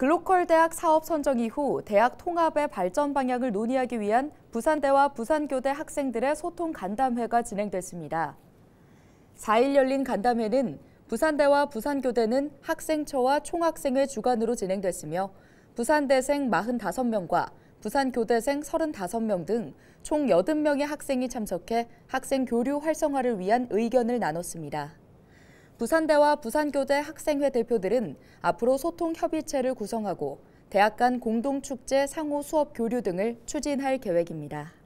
글로컬 대학 사업 선정 이후 대학 통합의 발전 방향을 논의하기 위한 부산대와 부산교대 학생들의 소통 간담회가 진행됐습니다. 4일 열린 간담회는 부산대와 부산교대는 학생처와 총학생회 주관으로 진행됐으며 부산대생 45명과 부산교대생 35명 등 총 80명의 학생이 참석해 학생 교류 활성화를 위한 의견을 나눴습니다. 부산대와 부산교대 학생회 대표들은 앞으로 소통 협의체를 구성하고 대학 간 공동축제 상호 수업 교류 등을 추진할 계획입니다.